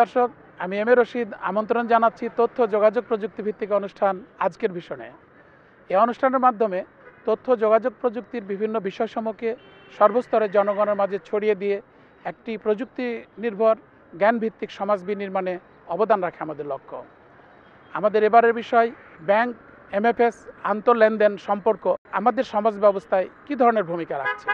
দর্শক আমি M A Rashid আমন্ত্রণ জানাচ্ছি তথ্য যোগাযোগ প্রযুক্তি ভিত্তিক অনুষ্ঠান আজকের ভীষণে এই অনুষ্ঠানের মাধ্যমে তথ্য যোগাযোগ প্রযুক্তির বিভিন্ন বিষয়সমূহকে সর্বস্তরের জনগণের মাঝে ছড়িয়ে দিয়ে একটি প্রযুক্তি নির্ভর জ্ঞানভিত্তিক সমাজ বিনির্মাণে অবদান রাখে আমাদের লক্ষ্য আমাদের এবারের বিষয় ব্যাংক এমএফএস আন্তঃলেনদেন সম্পর্ক আমাদের সমাজ ব্যবস্থায় কি ধরনের ভূমিকা রাখছে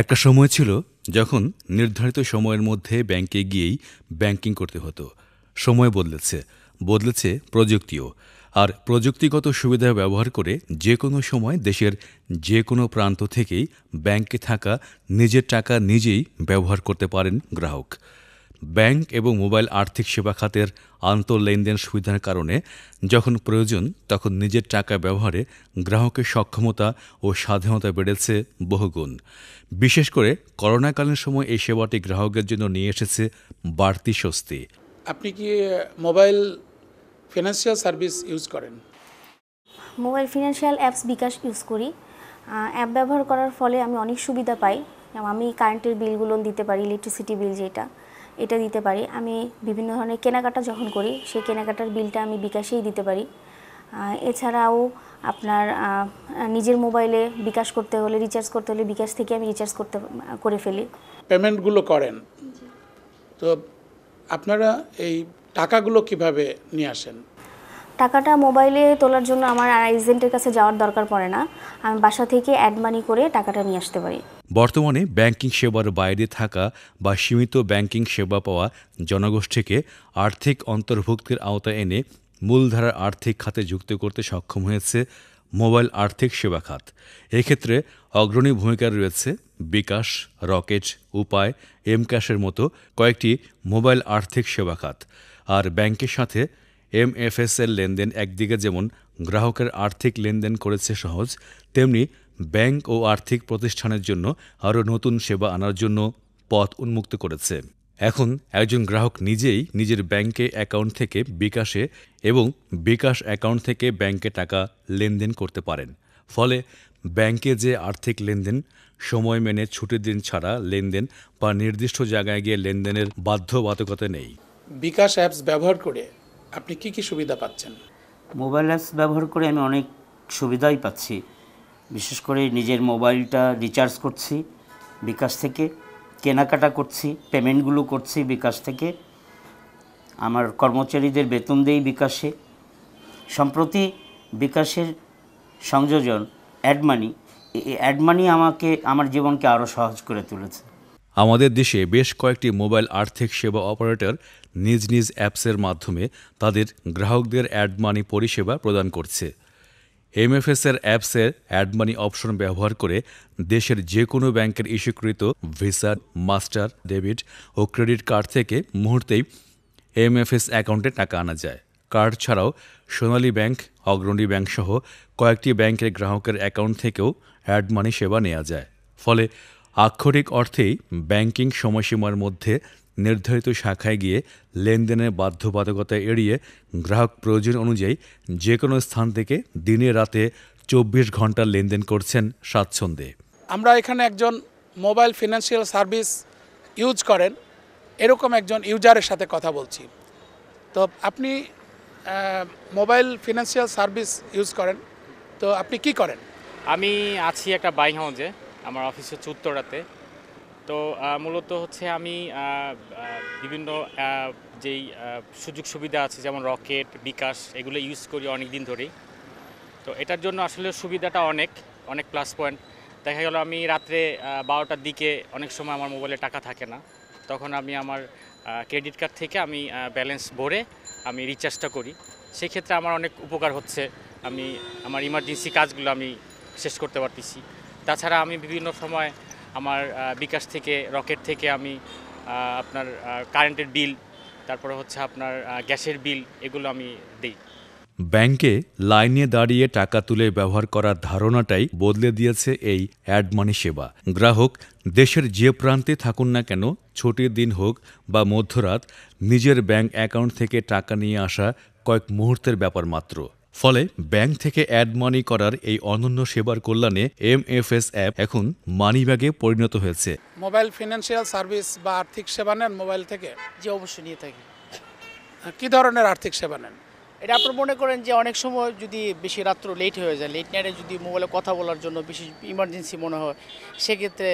একটা সময় ছিল যখন নির্ধারিত সময়ের মধ্যে ব্যাংকে গিয়েই ব্যাংকিং করতে হতো সময় বদলেছে বদলেছে প্রযুক্তিও আর প্রযুক্তিগত সুবিধা ব্যবহার করে যে কোনো সময় দেশের যে কোনো প্রান্ত থেকেই ব্যাংকে থাকা নিজের টাকা নিজেই ব্যবহার করতে পারেন গ্রাহক ব্যাংক এবং মোবাইল আর্থিক সেবা খাতের আন্তঃলেনদেন সুবিধার কারণে যখন প্রয়োজন তখন নিজের টাকা ব্যবহারে গ্রাহকের সক্ষমতা ও স্বাধীনতা বেড়েছে বহুগুণ বিশেষ করে করোনাকালীন সময় এই সেবাটি গ্রাহকের জন্য নিয়ে এসেছে বাড়তি স্বস্তি আপনি কি মোবাইল ফিনান্সিয়াল সার্ভিস ইউজ করেন mobile financial apps bKash use করি অ্যাপ ব্যবহার করার ফলে আমি অনেক সুবিধা পাই আমি কারেন্টের বিলগুলো দিতে পারি ইলেকট্রিসিটি বিল যেটা এটা দিতে পারি আমি বিভিন্ন ধরনের কেনাকাটা যখন করি সেই কেনাকাটার বিলটা আমি বিকাশেই দিতে পারি এছাড়াও আপনার নিজের মোবাইলে বিকাশ করতে হলে রিচার্জ করতে হলে বিকাশ থেকে আমি রিচার্জ করতে করে ফেলি পেমেন্টগুলো করেন তো আপনারা এই টাকাগুলো কিভাবে নিয়ে আসেন টাকাটা মোবাইলে তোলার জন্য আমার এজেন্টের কাছে যাওয়ার দরকার পড়ে না আমি বাসা থেকে অ্যাড মানি করে টাকাটা নিয়ে আসতে পারি বর্তমানে ব্যাংকিং সেবার বাইরে থাকা বা সীমিত ব্যাংকিং সেবা পাওয়া জনগোষ্ঠীকে আর্থিক অন্তর্ভুক্তির আওতায় এনে মূলধারার আর্থিক খাতে যুক্ত করতে সক্ষম হয়েছে মোবাইল আর্থিক সেবা খাত এক্ষেত্রে অগ্রণী ভূমিকা রয়েছে বিকাশ রকেট উপায় এমক্যাশের মতো কয়েকটি মোবাইল আর্থিক সেবা খাত আর ব্যাংকের সাথে এমএফএসের এর লেনদেন একদিকে যেমন গ্রাহকের আর্থিক লেনদেন করেছে সহজ তেমনি ব্যাংক ও আর্থিক প্রতিষ্ঠানের জন্য আরও নতুন সেবা আনার জন্য পথ উন্মুক্ত করেছে এখন একজন গ্রাহক নিজেই নিজের ব্যাংকে অ্যাকাউন্ট থেকে বিকাশে এবং বিকাশ অ্যাকাউন্ট থেকে ব্যাংকে টাকা লেনদেন করতে পারেন ফলে ব্যাংকে যে আর্থিক লেনদেন সময় মেনে ছুটির দিন ছাড়া লেনদেন বা নির্দিষ্ট জায়গায় গিয়ে লেনদেনের বাধ্যবাধকতা নেই বিকাশ অ্যাপস ব্যবহার করে আপনি কি কি সুবিধা পাচ্ছেন মোবাইল অ্যাপস ব্যবহার করে আমি অনেক সুবিধাই পাচ্ছি বিশেষ করে নিজের মোবাইলটা রিচার্জ করছি বিকাশ থেকে কেনাকাটা করছি পেমেন্টগুলো করছি বিকাশ থেকে আমার কর্মচারীদের বেতন দেই বিকাশে সম্প্রতি বিকাশের সংযোজন অ্যাডমানি অ্যাডমানি আমাকে আমার জীবনকে আরও সহজ করে তুলেছে আমাদের দেশে বেশ কয়েকটি মোবাইল আর্থিক সেবা অপারেটর নিজ নিজ অ্যাপসের মাধ্যমে তাদের গ্রাহকদের অ্যাডমানি পরিষেবা প্রদান করছে এমএফএসের অ্যাপসের অ্যাডমানি অপশন ব্যবহার করে দেশের যে কোনো ব্যাংকের ইস্যুকৃত ভিসা মাস্টার ডেবিট ও ক্রেডিট কার্ড থেকে মুহূর্তেই এমএফএস অ্যাকাউন্টে টাকা আনা যায় কার্ড ছাড়াও সোনালী ব্যাংক অগ্রণী ব্যাংক সহ কয়েকটি ব্যাংকের গ্রাহকের অ্যাকাউন্ট থেকেও অ্যাডমানি সেবা নেওয়া যায় ফলে আক্ষরিক অর্থেই ব্যাংকিং সময়সীমার মধ্যে নির্ধারিত শাখায় গিয়ে লেনদেনের বাধ্যবাধকতা এড়িয়ে গ্রাহক প্রয়োজন অনুযায়ী যে কোনো স্থান থেকে দিনে রাতে চব্বিশ ঘন্টা লেনদেন করছেন স্বাচ্ছন্দ্যে আমরা এখানে একজন মোবাইল ফিনান্সিয়াল সার্ভিস ইউজ করেন এরকম একজন ইউজারের সাথে কথা বলছি তো আপনি মোবাইল ফিনান্সিয়াল সার্ভিস ইউজ করেন তো আপনি কি করেন আমি আছি একটা বাইং হাউজে আমার অফিস হচ্ছে উত্তরাতে তো মূলত হচ্ছে আমি বিভিন্ন যেই সুযোগ সুবিধা আছে যেমন রকেট বিকাশ এগুলো ইউজ করি অনেক দিন ধরেই তো এটার জন্য আসলে সুবিধাটা অনেক অনেক প্লাস পয়েন্ট দেখা গেল আমি রাত্রে বারোটার দিকে অনেক সময় আমার মোবাইলে টাকা থাকে না তখন আমি আমার ক্রেডিট কার্ড থেকে আমি ব্যালেন্স ভরে আমি রিচার্জটা করি সেক্ষেত্রে আমার অনেক উপকার হচ্ছে আমি আমার ইমার্জেন্সি কাজগুলো আমি শেষ করতে পারতেছি তাছাড়া আমি বিভিন্ন সময় আমার বিকাশ থেকে রকেট থেকে আমি আপনার কারেন্টের বিল তারপরে হচ্ছে আপনার গ্যাসের বিল এগুলো আমি দিই ব্যাংকে লাইনে দাঁড়িয়ে টাকা তুলে ব্যবহার করার ধারণাটাই বদলে দিয়েছে এই অ্যাড মানি সেবা গ্রাহক দেশের যে প্রান্তে থাকুন না কেন ছুটির দিন হোক বা মধ্যরাত নিজের ব্যাংক অ্যাকাউন্ট থেকে টাকা নিয়ে আসা কয়েক মুহূর্তের ব্যাপার মাত্র ফলে ব্যাংক থেকে অ্যাড মানি করার এই অনন্য সেবার কল্যাণে এম এফ এস অ্যাপ এখন মানি ব্যাগে পরিণত হয়েছে মোবাইল ফিনান্সিয়াল সার্ভিস বা আর্থিক সেবা নেন মোবাইল থেকে যে অবশ্যই নিয়ে থাকি কি ধরনের আর্থিক সেবা নেন এটা আপনি মনে করেন যে অনেক সময় যদি বেশি রাত্র লেট হয়ে যায় লেট নাইটে যদি মোবাইলে কথা বলার জন্য বেশি ইমার্জেন্সি মনে হয় সেক্ষেত্রে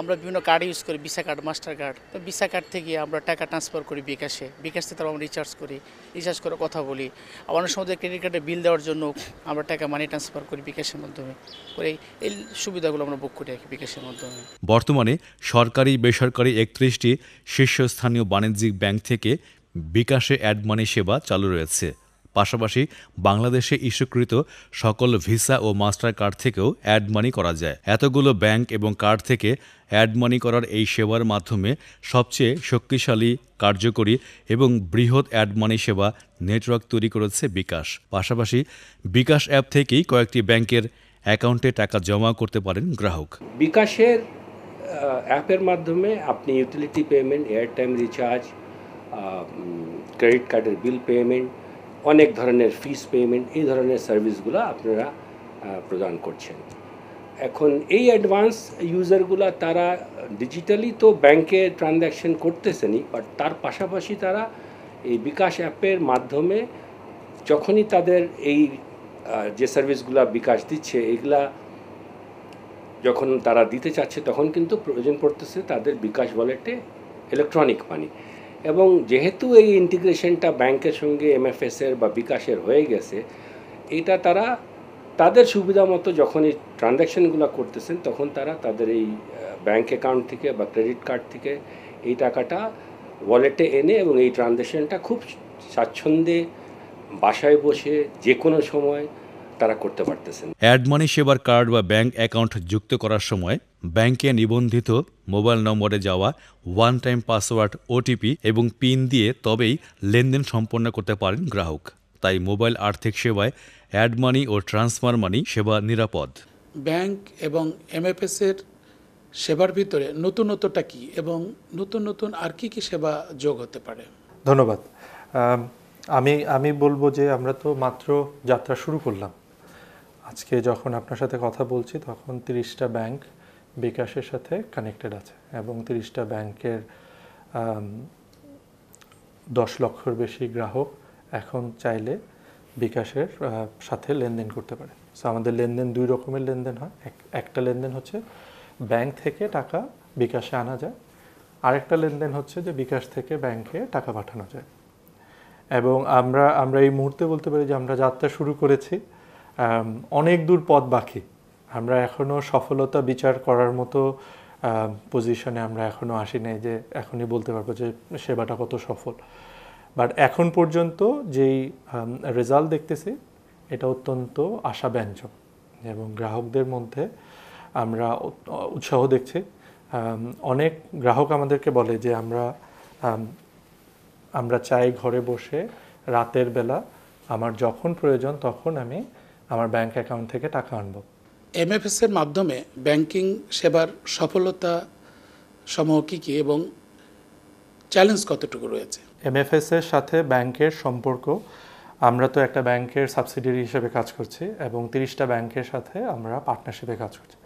আমরা বিভিন্ন কার্ড ইউজ করি ভিসা কার্ড মাস্টার কার্ড তো ভিসা কার্ড থেকে আমরা টাকা ট্রান্সফার করি বিকাশে বিকাশ থেকে আমরা রিচার্জ করি রিচার্জ করে কথা বলি আবার অনেক সময় ক্রেডিট কার্ডে বিল দেওয়ার জন্য আমরা টাকা মানি ট্রান্সফার করি বিকাশের মাধ্যমে করে এই সুবিধাগুলো আমরা বুক করে রাখি বিকাশের মাধ্যমে বর্তমানে সরকারি বেসরকারি একত্রিশটি শীর্ষস্থানীয় বাণিজ্যিক ব্যাংক থেকে বিকাশে অ্যাড মানি সেবা চালু রয়েছে পাশাপাশি বাংলাদেশে ইস্যুকৃত সকল ভিসা ও মাস্টার কার্ড থেকেও অ্যাড মানি করা যায় এতগুলো ব্যাংক এবং কার্ড থেকে অ্যাড মানি করার এই সেবার মাধ্যমে সবচেয়ে শক্তিশালী কার্যকরী এবং বৃহৎ অ্যাড মানি সেবা নেটওয়ার্ক তৈরি করেছে বিকাশ পাশাপাশি বিকাশ অ্যাপ থেকেই কয়েকটি ব্যাংকের অ্যাকাউন্টে টাকা জমা করতে পারেন গ্রাহক বিকাশের অ্যাপের মাধ্যমে আপনি utility payment airtime recharge credit কার্ডের বিল পেমেন্ট অনেক ধরনের ফিস পেমেন্ট এই ধরনের সার্ভিসগুলো আপনারা প্রদান করছেন এখন এই অ্যাডভান্স ইউজারগুলো তারা ডিজিটালি তো ব্যাংকে ট্রানজ্যাকশন করতেছেনি বাট তার পাশাপাশি তারা এই বিকাশ অ্যাপের মাধ্যমে যখনই তাদের এই যে সার্ভিসগুলা বিকাশ দিচ্ছে এগুলা যখন তারা দিতে চাচ্ছে তখন কিন্তু প্রয়োজন পড়তেছে তাদের বিকাশ ওয়ালেটে ইলেকট্রনিক মানি এবং যেহেতু এই ইন্টিগ্রেশনটা ব্যাংকের সঙ্গে এমএফএসের বা বিকাশের হয়ে গেছে এটা তারা তাদের সুবিধা মতো যখন এই ট্রানজ্যাকশানগুলো করতেছেন তখন তারা তাদের এই ব্যাঙ্ক অ্যাকাউন্ট থেকে বা ক্রেডিট কার্ড থেকে এই টাকাটা ওয়ালেটে এনে এবং এই ট্রানজ্যাকশানটা খুব স্বাচ্ছন্দ্যে বাসায় বসে যে কোনো সময় তারা করতে পারতেছেন অ্যাড মানি সেবার কার্ড বা ব্যাঙ্ক অ্যাকাউন্ট যুক্ত করার সময় ব্যাংকে নিবন্ধিত মোবাইল নম্বরে যাওয়া ওয়ান টাইম পাসওয়ার্ড ওটিপি এবং পিন দিয়ে তবেই লেনদেন সম্পন্ন করতে পারেন গ্রাহক তাই মোবাইল আর্থিক সেবায় অ্যাড মানি ও ট্রান্সফার মানি সেবা নিরাপদ ব্যাংক এবং এমএফএস এর সেবার ভিতরে নতুনত্বটা কি এবং নতুন নতুন আর কি কি সেবা যোগ হতে পারে ধন্যবাদ আমি আমি বলবো যে আমরা তো মাত্র যাত্রা শুরু করলাম আজকে যখন আপনার সাথে কথা বলছি তখন তিরিশটা ব্যাংক বিকাশের সাথে কানেক্টেড আছে এবং তিরিশটা ব্যাংকের দশ লক্ষর বেশি গ্রাহক এখন চাইলে বিকাশের সাথে লেনদেন করতে পারে সো আমাদের লেনদেন দুই রকমের লেনদেন হয় একটা লেনদেন হচ্ছে ব্যাংক থেকে টাকা বিকাশে আনা যায় আরেকটা লেনদেন হচ্ছে যে বিকাশ থেকে ব্যাংকে টাকা পাঠানো যায় এবং আমরা আমরা এই মুহূর্তে বলতে পারি যে আমরা যাত্রা শুরু করেছি অনেক দূর পথ বাকি আমরা এখনও সফলতা বিচার করার মতো পজিশনে আমরা এখনও আসি নাই যে এখনই বলতে পারবো যে সেবাটা কত সফল বাট এখন পর্যন্ত যেই রেজাল্ট দেখতেছি এটা অত্যন্ত আশাব্যঞ্জক এবং গ্রাহকদের মধ্যে আমরা উৎসাহ দেখছি অনেক গ্রাহক আমাদেরকে বলে যে আমরা আমরা চাই ঘরে বসে রাতের বেলা আমার যখন প্রয়োজন তখন আমি আমার ব্যাংক অ্যাকাউন্ট থেকে টাকা আনবো এমএফএসের মাধ্যমে ব্যাংকিং সেবার সফলতা সমূহ কী কী এবং চ্যালেঞ্জ কতটুকু রয়েছে এমএফএস এর সাথে ব্যাংকের সম্পর্ক আমরা তো একটা ব্যাংকের সাবসিডিয়ারি হিসেবে কাজ করছি এবং তিরিশটা ব্যাংকের সাথে আমরা পার্টনারশিপে কাজ করছি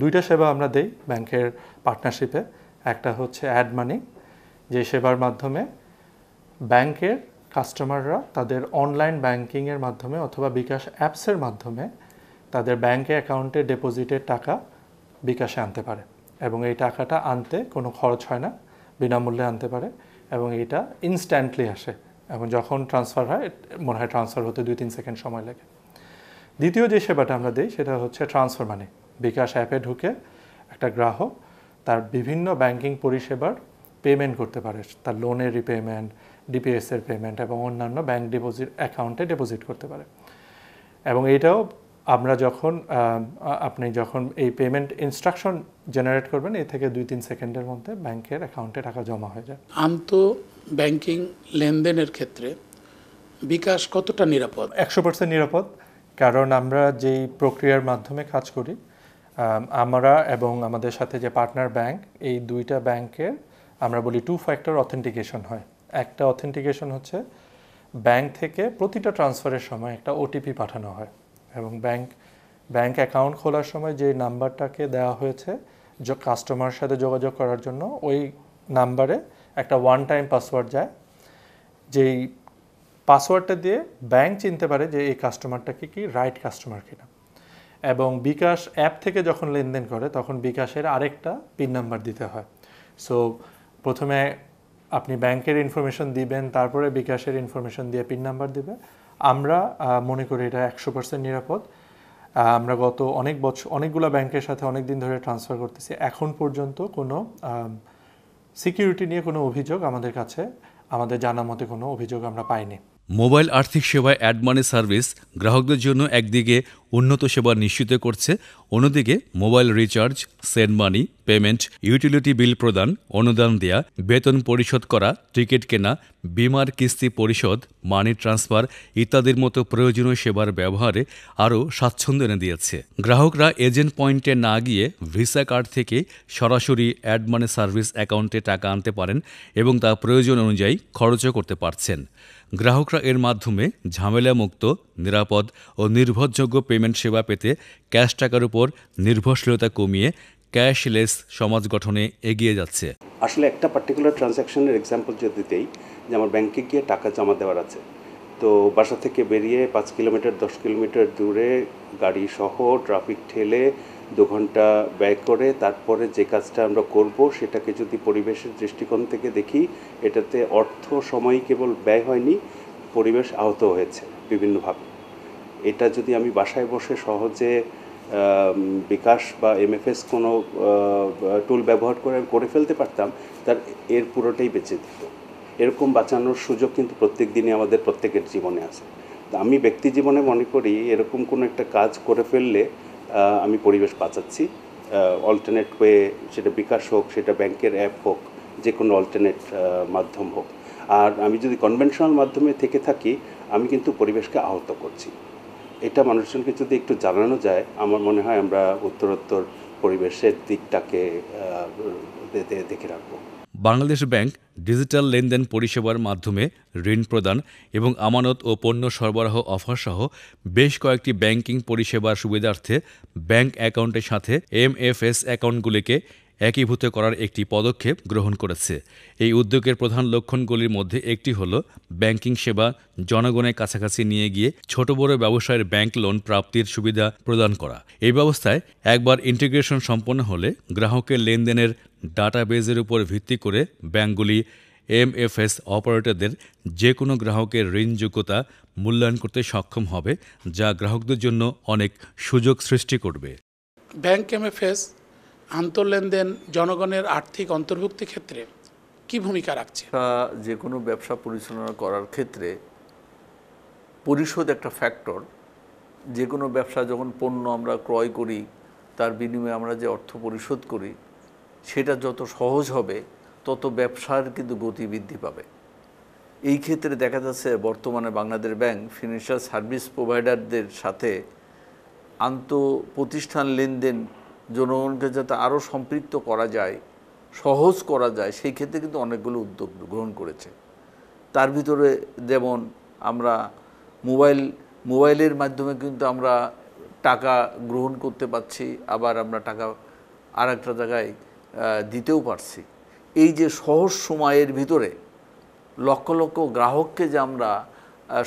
দুইটা সেবা আমরা দেই ব্যাংকের পার্টনারশিপে একটা হচ্ছে অ্যাড মানি যে সেবার মাধ্যমে ব্যাংকের কাস্টমাররা তাদের অনলাইন ব্যাংকিংয়ের মাধ্যমে অথবা বিকাশ অ্যাপসের মাধ্যমে তাদের ব্যাংকে অ্যাকাউন্টে ডিপোজিটের টাকা বিকাশে আনতে পারে এবং এই টাকাটা আনতে কোনো খরচ হয় না বিনামূল্যে আনতে পারে এবং এটা ইনস্ট্যান্টলি আসে এবং যখন ট্রান্সফার হয় মনে হয় ট্রান্সফার হতে দুই তিন সেকেন্ড সময় লাগে দ্বিতীয় যে সেবাটা আমরা দিই সেটা হচ্ছে ট্রান্সফার মানি বিকাশ অ্যাপে ঢুকে একটা গ্রাহক তার বিভিন্ন ব্যাংকিং পরিষেবার পেমেন্ট করতে পারে তার লোনের রিপেমেন্ট ডিপিএসের পেমেন্ট এবং অন্যান্য ব্যাংক ডিপোজিট অ্যাকাউন্টে ডিপোজিট করতে পারে এবং এটাও আমরা যখন আপনি যখন এই পেমেন্ট ইনস্ট্রাকশন জেনারেট করবেন এ থেকে দুই তিন সেকেন্ডের মধ্যে ব্যাংকের অ্যাকাউন্টে টাকা জমা হয়ে যায় আন্ত ব্যাংকিং লেনদেনের ক্ষেত্রে বিকাশ কতটা নিরাপদ একশো পার্সেন্ট নিরাপদ কারণ আমরা যেই প্রক্রিয়ার মাধ্যমে কাজ করি আমরা এবং আমাদের সাথে যে পার্টনার ব্যাংক এই দুইটা ব্যাংকের আমরা বলি টু ফ্যাক্টর অথেন্টিকেশন হয় একটা অথেন্টিকেশন হচ্ছে ব্যাংক থেকে প্রতিটা ট্রান্সফারের সময় একটা ওটিপি পাঠানো হয় এবং ব্যাংক ব্যাংক অ্যাকাউন্ট খোলার সময় যে নাম্বারটাকে দেওয়া হয়েছে কাস্টমার সাথে যোগাযোগ করার জন্য ওই নাম্বারে একটা ওয়ান টাইম পাসওয়ার্ড যায় যেই পাসওয়ার্ডটা দিয়ে ব্যাংক চিনতে পারে যে এই কাস্টমারটাকে কি রাইট কাস্টমার কিনা এবং বিকাশ অ্যাপ থেকে যখন লেনদেন করে তখন বিকাশের আরেকটা পিন নাম্বার দিতে হয় সো প্রথমে আপনি ব্যাংকের ইনফরমেশন দিবেন তারপরে বিকাশের ইনফরমেশন দিয়ে পিন নাম্বার দিবে আমরা মনে করি এটা একশো পার্সেন্ট নিরাপদ আমরা গত অনেক বছর অনেকগুলো ব্যাংকের সাথে অনেক দিন ধরে ট্রান্সফার করতেছি এখন পর্যন্ত কোনো সিকিউরিটি নিয়ে কোনো অভিযোগ আমাদের কাছে আমাদের জানা মতে কোনো অভিযোগ আমরা পাইনি মোবাইল আর্থিক সেবায় অ্যাড মানি সার্ভিস গ্রাহকদের জন্য একদিকে উন্নত সেবা নিশ্চিত করছে অন্যদিকে mobile recharge send money payment utility bill প্রদান অনুদান দেয়া বেতন পরিশোধ করা টিকিট কেনা বিমার কিস্তি পরিশোধ মানি ট্রান্সফার ইত্যাদির মতো প্রয়োজনীয় সেবার ব্যবহারে আরও স্বাচ্ছন্দ্য এনে দিয়েছে গ্রাহকরা এজেন্ট পয়েন্টে না গিয়ে ভিসা কার্ড থেকে সরাসরি অ্যাড মানি সার্ভিস অ্যাকাউন্টে টাকা আনতে পারেন এবং তা প্রয়োজন অনুযায়ী খরচও করতে পারছেন গ্রাহকরা এর মাধ্যমে ঝামেলামুক্ত নিরাপদ ও নির্ভরযোগ্য পেমেন্ট সেবা পেতে ক্যাশ টাকার উপর নির্ভরশীলতা কমিয়ে ক্যাশলেস সমাজ গঠনে এগিয়ে যাচ্ছে আসলে একটা পার্টিকুলার ট্রানজ্যাকশনের এক্সাম্পল যদি দেই যে আমার ব্যাংকে গিয়ে টাকা জমা দেওয়ার আছে তো বাসা থেকে বেরিয়ে পাঁচ কিলোমিটার দশ কিলোমিটার দূরে গাড়ি সহ ট্রাফিক ঠেলে দু ঘন্টা ব্যয় করে তারপরে যে কাজটা আমরা করব সেটাকে যদি পরিবেশের দৃষ্টিকোণ থেকে দেখি এটাতে অর্থ সময় কেবল ব্যয় হয়নি পরিবেশ আহত হয়েছে বিভিন্নভাবে এটা যদি আমি বাসায় বসে সহজে বিকাশ বা এমএফএস কোনো টুল ব্যবহার করে করে ফেলতে পারতাম তার এর পুরোটাই বেঁচে দিত এরকম বাঁচানোর সুযোগ কিন্তু প্রত্যেক দিনই আমাদের প্রত্যেকের জীবনে আছে আমি ব্যক্তি জীবনে মনে করি এরকম কোনো একটা কাজ করে ফেললে আমি পরিবেশ বাঁচাচ্ছি অল্টারনেট ওয়ে সেটা বিকাশ হোক সেটা ব্যাংকের অ্যাপ হোক যে কোনো অল্টারনেট মাধ্যম হোক আর আমি যদি কনভেনশনাল মাধ্যমে থেকে থাকি আমি কিন্তু পরিবেশকে আহত করছি এটা মানুষজনকে যদি একটু জানানো যায় আমার মনে হয় আমরা উত্তরোত্তর পরিবেশের দিকটাকে দেখে রাখবো বাংলাদেশ ব্যাংক ডিজিটাল লেনদেন পরিষেবার মাধ্যমে ঋণ প্রদান এবং আমানত ও পণ্য সরবরাহ অফার সহ বেশ কয়েকটি ব্যাংকিং পরিষেবার সুবিধার্থে ব্যাংক অ্যাকাউন্টের সাথে এমএফএস অ্যাকাউন্টগুলিকে একীভূত করার একটি পদক্ষেপ গ্রহণ করেছে এই উদ্যোগের প্রধান লক্ষণগুলির মধ্যে একটি হল ব্যাংকিং সেবা জনগণের কাছাকাছি নিয়ে গিয়ে ছোট বড় ব্যবসায়ের ব্যাংক লোন প্রাপ্তির সুবিধা প্রদান করা এই ব্যবস্থায় একবার ইন্টিগ্রেশন সম্পন্ন হলে গ্রাহকের লেনদেনের ডাটাবেজের উপর ভিত্তি করে ব্যাংকগুলি এমএফএস অপারেটরদের যে কোনো গ্রাহকের ঋণ যোগ্যতা মূল্যায়ন করতে সক্ষম হবে যা গ্রাহকদের জন্য অনেক সুযোগ সৃষ্টি করবে ব্যাংক এস আন্তঃলেনদেন জনগণের আর্থিক অন্তর্ভুক্তির ক্ষেত্রে কি ভূমিকা রাখছে যে কোনো ব্যবসা পরিচালনা করার ক্ষেত্রে পরিশোধ একটা ফ্যাক্টর যে কোনো ব্যবসা যখন পণ্য আমরা ক্রয় করি তার বিনিময়ে আমরা যে অর্থ পরিশোধ করি সেটা যত সহজ হবে তত ব্যবসার কিন্তু গতি বৃদ্ধি পাবে এই ক্ষেত্রে দেখা যাচ্ছে বর্তমানে বাংলাদেশ ব্যাংক ফিনান্সিয়াল সার্ভিস প্রোভাইডারদের সাথে আন্তঃপ্রতিষ্ঠান লেনদেন জনগণকে যাতে আরও সম্পৃক্ত করা যায় সহজ করা যায় সেই ক্ষেত্রে কিন্তু অনেকগুলো উদ্যোগ গ্রহণ করেছে তার ভিতরে যেমন আমরা মোবাইল মোবাইলের মাধ্যমে কিন্তু আমরা টাকা গ্রহণ করতে পারছি আবার আমরা টাকা আর একটা জায়গায় দিতেও পারছি এই যে সহজ সময়ের ভিতরে লক্ষ লক্ষ গ্রাহককে যে আমরা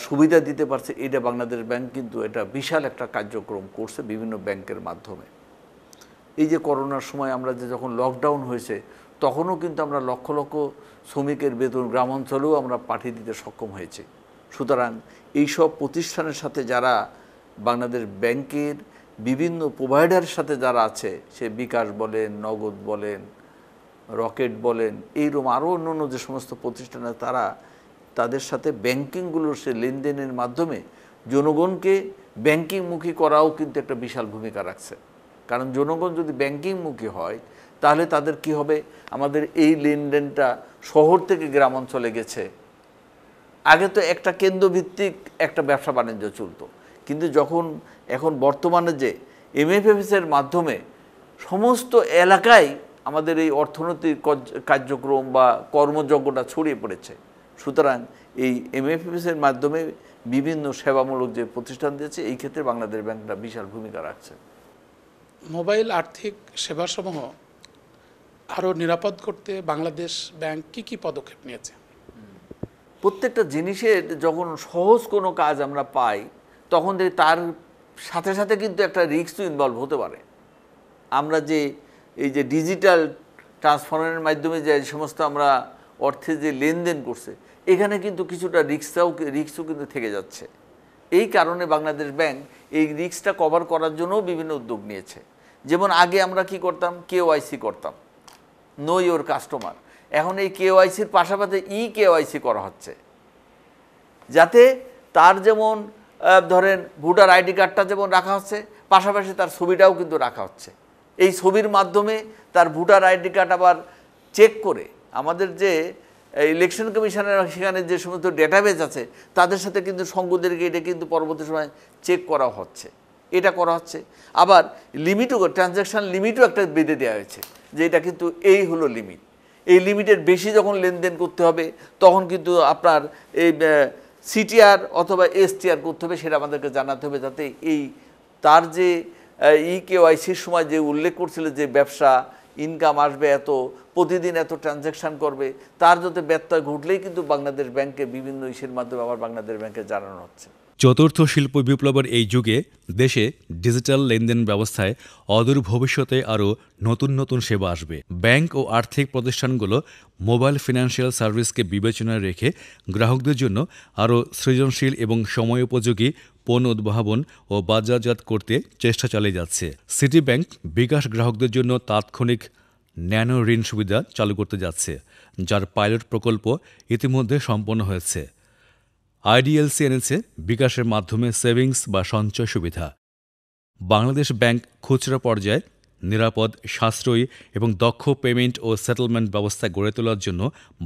সুবিধা দিতে পারছি এটা বাংলাদেশ ব্যাংক কিন্তু এটা বিশাল একটা কার্যক্রম করছে বিভিন্ন ব্যাংকের মাধ্যমে এই যে করোনার সময় আমরা যে যখন লকডাউন হয়েছে তখনও কিন্তু আমরা লক্ষ লক্ষ শ্রমিকের বেতন গ্রাম অঞ্চলেও আমরা পাঠিয়ে দিতে সক্ষম হয়েছে সুতরাং এইসব প্রতিষ্ঠানের সাথে যারা বাংলাদেশ ব্যাংকের বিভিন্ন প্রোভাইডারের সাথে যারা আছে সে বিকাশ বলেন নগদ বলেন রকেট বলেন এইরকম আরও অন্য অন্য যে সমস্ত প্রতিষ্ঠানে তারা তাদের সাথে ব্যাংকিংগুলো সে লেনদেনের মাধ্যমে জনগণকে ব্যাংকিংমুখী করাও কিন্তু একটা বিশাল ভূমিকা রাখছে কারণ জনগণ যদি মুখী হয় তাহলে তাদের কি হবে আমাদের এই লেনদেনটা শহর থেকে গ্রামাঞ্চলে গেছে আগে তো একটা কেন্দ্রভিত্তিক একটা ব্যবসা বাণিজ্য চলতো কিন্তু যখন এখন বর্তমানে যে এমএফএফএসের মাধ্যমে সমস্ত এলাকায় আমাদের এই অর্থনৈতিক কার্যক্রম বা কর্মযজ্ঞটা ছড়িয়ে পড়েছে সুতরাং এই এমএফএফএসের মাধ্যমে বিভিন্ন সেবামূলক যে প্রতিষ্ঠান দিয়েছে এই ক্ষেত্রে বাংলাদেশ ব্যাংকটা বিশাল ভূমিকা রাখছে মোবাইল আর্থিক সেবাসমূহ আরও নিরাপদ করতে বাংলাদেশ ব্যাংক কি কি পদক্ষেপ নিয়েছে প্রত্যেকটা জিনিসের যখন সহজ কোনো কাজ আমরা পাই তখন তার সাথে সাথে কিন্তু একটা রিক্সও ইনভলভ হতে পারে আমরা যে এই যে ডিজিটাল ট্রান্সফরমারের মাধ্যমে যে সমস্ত আমরা অর্থে যে লেনদেন করছে এখানে কিন্তু কিছুটা রিক্সাও রিক্সও কিন্তু থেকে যাচ্ছে এই কারণে বাংলাদেশ ব্যাংক এই রিক্সটা কভার করার জন্যও বিভিন্ন উদ্যোগ নিয়েছে যেমন আগে আমরা কি করতাম কেওয়াইসি করতাম নো ইওর কাস্টমার এখন এই ওয়াইসির পাশাপাশি ই ওয়াইসি করা হচ্ছে যাতে তার যেমন ধরেন ভোটার আইডি কার্ডটা যেমন রাখা হচ্ছে পাশাপাশি তার ছবিটাও কিন্তু রাখা হচ্ছে এই ছবির মাধ্যমে তার ভোটার আইডি কার্ড আবার চেক করে আমাদের যে ইলেকশন কমিশনের সেখানে যে সমস্ত ডেটাবেজ আছে তাদের সাথে কিন্তু সঙ্গদেরকে এটা কিন্তু পরবর্তী সময় চেক করা হচ্ছে এটা করা হচ্ছে আবার লিমিটও ট্রানজ্যাকশান লিমিটও একটা বেঁধে দেওয়া হয়েছে যে এটা কিন্তু এই হলো লিমিট এই লিমিটের বেশি যখন লেনদেন করতে হবে তখন কিন্তু আপনার এই সিটিআর অথবা এসটিআর করতে হবে সেটা আমাদেরকে জানাতে হবে যাতে এই তার যে ই কেওয়াইসির e সময় যে উল্লেখ করছিল যে ব্যবসা ইনকাম আসবে এত প্রতিদিন এত ট্রানজ্যাকশান করবে তার যাতে ব্যত্যয় ঘটলেই কিন্তু বাংলাদেশ ব্যাংকে বিভিন্ন ইস্যুর মাধ্যমে আবার বাংলাদেশ ব্যাংকে জানানো হচ্ছে চতুর্থ শিল্প বিপ্লবের এই যুগে দেশে ডিজিটাল লেনদেন ব্যবস্থায় অদূর ভবিষ্যতে আরও নতুন নতুন সেবা আসবে ব্যাংক ও আর্থিক প্রতিষ্ঠানগুলো মোবাইল ফিনান্সিয়াল সার্ভিসকে বিবেচনায় রেখে গ্রাহকদের জন্য আরও সৃজনশীল এবং সময়োপযোগী পণ্য উদ্ভাবন ও বাজারজাত করতে চেষ্টা চালিয়ে যাচ্ছে সিটি ব্যাংক বিকাশ গ্রাহকদের জন্য তাৎক্ষণিক ন্যানো ঋণ সুবিধা চালু করতে যাচ্ছে যার পাইলট প্রকল্প ইতিমধ্যে সম্পন্ন হয়েছে আইডিএলসি এনেছে বিকাশের মাধ্যমে সেভিংস বা সঞ্চয় সুবিধা বাংলাদেশ ব্যাংক খুচরা পর্যায়ে নিরাপদ সাশ্রয়ী এবং দক্ষ পেমেন্ট ও সেটেলমেন্ট ব্যবস্থা গড়ে তোলার জন্য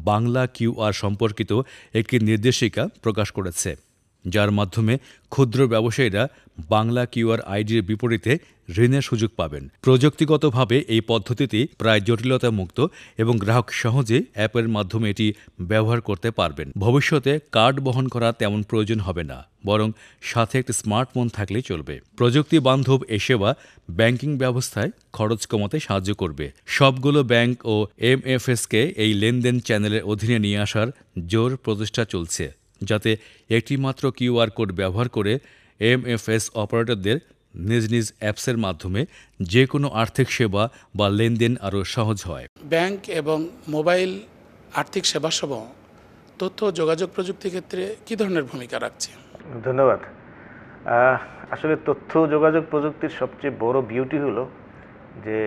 বাংলা কিউআর সম্পর্কিত একটি নির্দেশিকা প্রকাশ করেছে যার মাধ্যমে ক্ষুদ্র ব্যবসায়ীরা বাংলা কিউআর আইডির বিপরীতে ঋণের সুযোগ পাবেন প্রযুক্তিগতভাবে এই পদ্ধতিটি প্রায় জটিলতা মুক্ত এবং গ্রাহক সহজে অ্যাপের মাধ্যমে এটি ব্যবহার করতে পারবেন ভবিষ্যতে কার্ড বহন করা তেমন প্রয়োজন হবে না বরং সাথে একটি স্মার্টফোন থাকলে চলবে প্রযুক্তি বান্ধব এ সেবা ব্যাংকিং ব্যবস্থায় খরচ কমাতে সাহায্য করবে সবগুলো ব্যাংক ও এমএফএসকে এই লেনদেন চ্যানেলের অধীনে নিয়ে আসার জোর প্রচেষ্টা চলছে যাতে একটি মাত্র কিউআর কোড ব্যবহার করে এস অপারেটরদের নিজ নিজ অ্যাপসের মাধ্যমে যে কোনো আর্থিক সেবা বা লেনদেন আরও সহজ হয় ব্যাংক এবং মোবাইল আর্থিক সেবাসহ তথ্য যোগাযোগ প্রযুক্তি ক্ষেত্রে কী ধরনের ভূমিকা রাখছে ধন্যবাদ আসলে তথ্য যোগাযোগ প্রযুক্তির সবচেয়ে বড় বিউটি হলো যে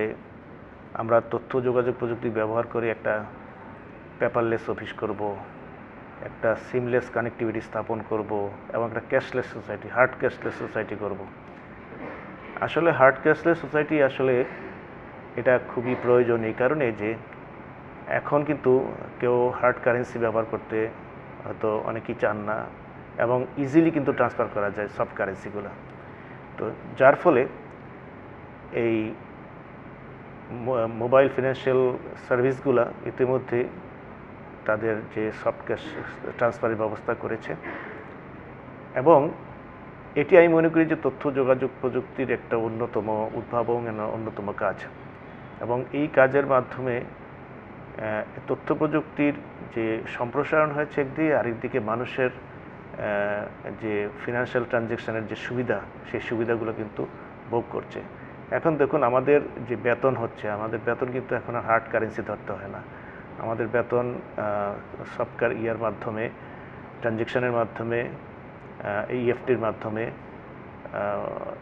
আমরা তথ্য যোগাযোগ প্রযুক্তি ব্যবহার করে একটা পেপারলেস অফিস করব একটা সিমলেস কানেক্টিভিটি স্থাপন করব এবং একটা cashless society hard cashless society করব আসলে হার্ড ক্যাশলেস সোসাইটি আসলে এটা খুবই প্রয়োজন এই কারণে যে এখন কিন্তু কেউ হার্ড কারেন্সি ব্যবহার করতে হয়তো অনেকেই চান না এবং ইজিলি কিন্তু ট্রান্সফার করা যায় সফট কারেন্সিগুলো তো যার ফলে এই মোবাইল ফিনান্সিয়াল সার্ভিসগুলা ইতিমধ্যে তাদের যে সফট ক্যাশ ট্রান্সফারের ব্যবস্থা করেছে এবং এটি আমি মনে করি যে তথ্য যোগাযোগ প্রযুক্তির একটা অন্যতম উদ্ভাবন অন্যতম কাজ এবং এই কাজের মাধ্যমে তথ্য প্রযুক্তির যে সম্প্রসারণ হয়েছে একদিকে আরেকদিকে মানুষের যে ফিনান্সিয়াল ট্রানজ্যাকশানের যে সুবিধা সেই সুবিধাগুলো কিন্তু ভোগ করছে এখন দেখুন আমাদের যে বেতন হচ্ছে আমাদের বেতন কিন্তু এখন আর হার্ড কারেন্সি ধরতে হয় না আমাদের বেতন সবকার ইয়ার মাধ্যমে ট্রানজ্যাকশানের মাধ্যমে এই ইএফটির e মাধ্যমে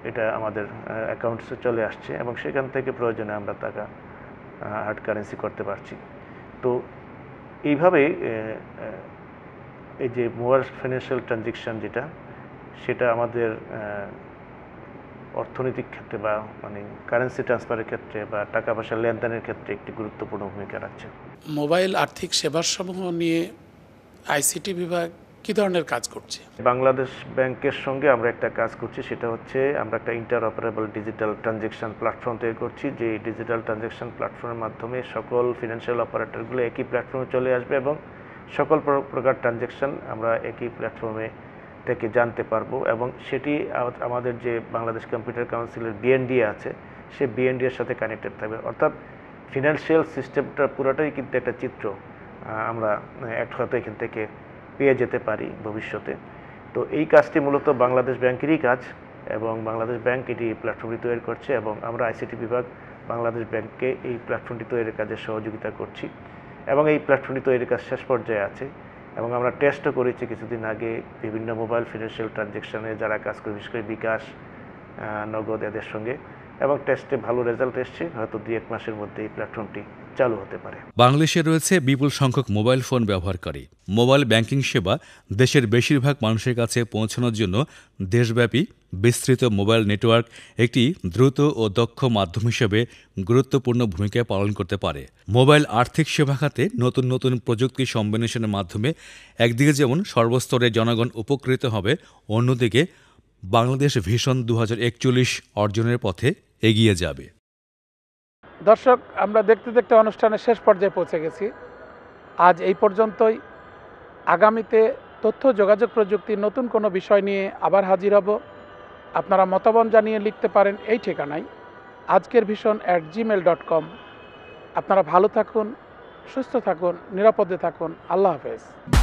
এটা আমাদের অ্যাকাউন্টসে চলে আসছে এবং সেখান থেকে প্রয়োজনে আমরা টাকা হার্ড কারেন্সি করতে পারছি তো এইভাবে এই যে মোবাইল ফিনান্সিয়াল ট্রানজেকশান যেটা সেটা আমাদের অর্থনৈতিক ক্ষেত্রে বা মানে কারেন্সি ট্রান্সফারের ক্ষেত্রে বা টাকা পয়সা লেনদেনের ক্ষেত্রে একটি গুরুত্বপূর্ণ ভূমিকা রাখছে মোবাইল আর্থিক সেবার সমূহ নিয়ে আইসিটি বিভাগ কি ধরনের কাজ করছে বাংলাদেশ ব্যাংকের সঙ্গে আমরা একটা কাজ করছি সেটা হচ্ছে আমরা একটা interoperable digital transaction platform তৈরি করছি যে ডিজিটাল ট্রানজেকশন প্ল্যাটফর্মের মাধ্যমে সকল ফিনান্সিয়াল অপারেটরগুলো একই প্ল্যাটফর্মে চলে আসবে এবং সকল প্রকার ট্রানজেকশন আমরা একই প্ল্যাটফর্মে থেকে জানতে পারবো এবং সেটি আমাদের যে বাংলাদেশ কম্পিউটার কাউন্সিলের বিএনডি আছে সে বিএনডি এর সাথে কানেক্টেড থাকবে অর্থাৎ ফিনান্সিয়াল সিস্টেমটা পুরোটাই কিন্তু একটা চিত্র আমরা এক হয়তো এখান থেকে পেয়ে যেতে পারি ভবিষ্যতে তো এই কাজটি মূলত বাংলাদেশ ব্যাংকেরই কাজ এবং বাংলাদেশ ব্যাংক এটি প্ল্যাটফর্মটি তৈরি করছে এবং আমরা আইসিটি বিভাগ বাংলাদেশ ব্যাংককে এই প্ল্যাটফর্মটি তৈরির কাজে সহযোগিতা করছি এবং এই প্ল্যাটফর্মটি তৈরির কাজ শেষ পর্যায়ে আছে এবং আমরা টেস্টও করেছি কিছুদিন আগে বিভিন্ন মোবাইল ফিনান্সিয়াল ট্রানজ্যাকশানে যারা কাজ করে বিশেষ করে বিকাশ নগদ এদের সঙ্গে এবং টেস্টে ভালো রেজাল্ট এসছে হয়তো দু এক মাসের মধ্যে এই প্ল্যাটফর্মটি চালু হতে পারে বাংলাদেশে রয়েছে বিপুল সংখ্যক মোবাইল ফোন ব্যবহারকারী মোবাইল ব্যাংকিং সেবা দেশের বেশিরভাগ মানুষের কাছে পৌঁছানোর জন্য দেশব্যাপী বিস্তৃত মোবাইল নেটওয়ার্ক একটি দ্রুত ও দক্ষ মাধ্যম হিসেবে গুরুত্বপূর্ণ ভূমিকা পালন করতে পারে মোবাইল আর্থিক সেবা খাতে নতুন নতুন প্রযুক্তি সম্বিনেশনের মাধ্যমে একদিকে যেমন সর্বস্তরে জনগণ উপকৃত হবে অন্যদিকে বাংলাদেশ ভিশন দু অর্জনের পথে এগিয়ে যাবে দর্শক আমরা দেখতে দেখতে অনুষ্ঠানের শেষ পর্যায়ে পৌঁছে গেছি আজ এই পর্যন্তই আগামীতে তথ্য যোগাযোগ প্রযুক্তির নতুন কোনো বিষয় নিয়ে আবার হাজির হব আপনারা মতামত জানিয়ে লিখতে পারেন এই ঠিকানায় আজকের ভীষণ অ্যাট জিমেল ডট কম আপনারা ভালো থাকুন সুস্থ থাকুন নিরাপদে থাকুন আল্লাহ হাফেজ